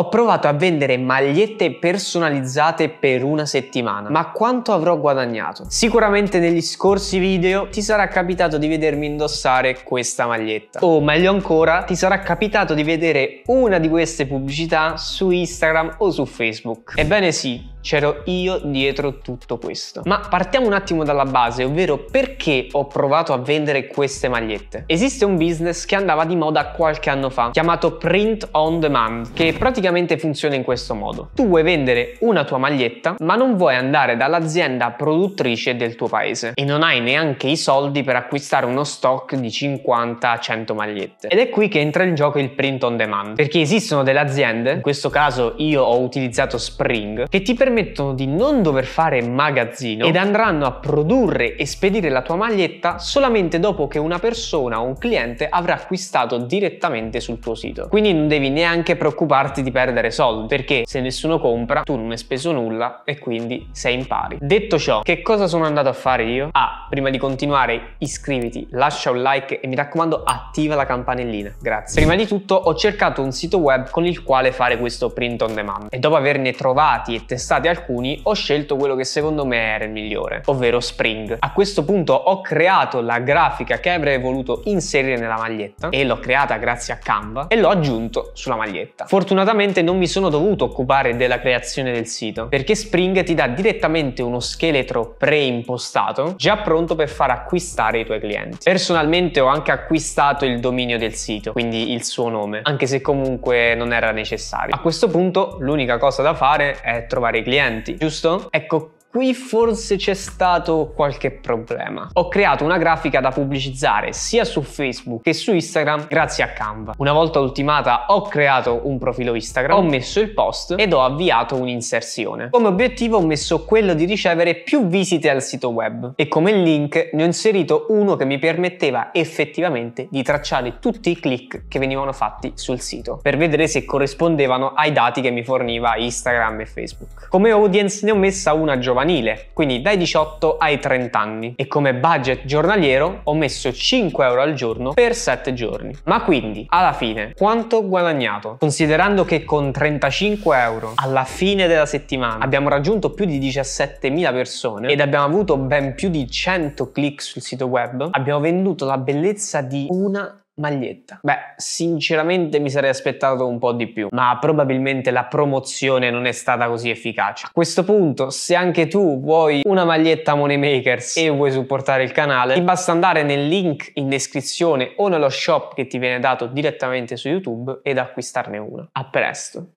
Ho provato a vendere magliette personalizzate per una settimana, ma quanto avrò guadagnato? Sicuramente negli scorsi video ti sarà capitato di vedermi indossare questa maglietta. O meglio ancora, ti sarà capitato di vedere una di queste pubblicità su Instagram o su Facebook. Ebbene sì, C'ero io dietro tutto questo. Ma partiamo un attimo dalla base, ovvero perché ho provato a vendere queste magliette. Esiste un business che andava di moda qualche anno fa, chiamato print on demand, che praticamente funziona in questo modo. Tu vuoi vendere una tua maglietta, ma non vuoi andare dall'azienda produttrice del tuo paese e non hai neanche i soldi per acquistare uno stock di 50-100 magliette. Ed è qui che entra in gioco il print on demand, perché esistono delle aziende, in questo caso io ho utilizzato Spring, che ti permettono permettono di non dover fare magazzino ed andranno a produrre e spedire la tua maglietta solamente dopo che una persona o un cliente avrà acquistato direttamente sul tuo sito. Quindi non devi neanche preoccuparti di perdere soldi perché se nessuno compra tu non hai speso nulla e quindi sei in pari. Detto ciò, che cosa sono andato a fare io? Ah, prima di continuare iscriviti, lascia un like e mi raccomando attiva la campanellina, grazie. Prima di tutto ho cercato un sito web con il quale fare questo print on demand e dopo averne trovati e testati comprati alcuni, ho scelto quello che secondo me era il migliore, ovvero Spring. A questo punto ho creato la grafica che avrei voluto inserire nella maglietta e l'ho creata grazie a Canva e l'ho aggiunto sulla maglietta. Fortunatamente non mi sono dovuto occupare della creazione del sito perché Spring ti dà direttamente uno scheletro preimpostato già pronto per far acquistare i tuoi clienti. Personalmente ho anche acquistato il dominio del sito, quindi il suo nome, anche se comunque non era necessario. A questo punto l'unica cosa da fare è trovare i clienti clienti, giusto? Ecco, qui forse c'è stato qualche problema. Ho creato una grafica da pubblicizzare sia su Facebook che su Instagram grazie a Canva. Una volta ultimata ho creato un profilo Instagram, ho messo il post ed ho avviato un'inserzione. Come obiettivo ho messo quello di ricevere più visite al sito web e come link ne ho inserito uno che mi permetteva effettivamente di tracciare tutti i click che venivano fatti sul sito per vedere se corrispondevano ai dati che mi forniva Instagram e Facebook. Come audience ne ho messa una giovane giovanile, quindi dai 18 ai 30 anni e come budget giornaliero ho messo 5 euro al giorno per 7 giorni. Ma quindi, alla fine, quanto ho guadagnato? Considerando che con 35 euro alla fine della settimana abbiamo raggiunto più di 17.000 persone ed abbiamo avuto ben più di 100 click sul sito web, abbiamo venduto la bellezza di una maglietta. Beh, sinceramente mi sarei aspettato un po' di più, ma probabilmente la promozione non è stata così efficace. A questo punto, se anche tu vuoi una maglietta Moneymakers e vuoi supportare il canale, ti basta andare nel link in descrizione o nello shop che ti viene dato direttamente su YouTube ed acquistarne una. A presto!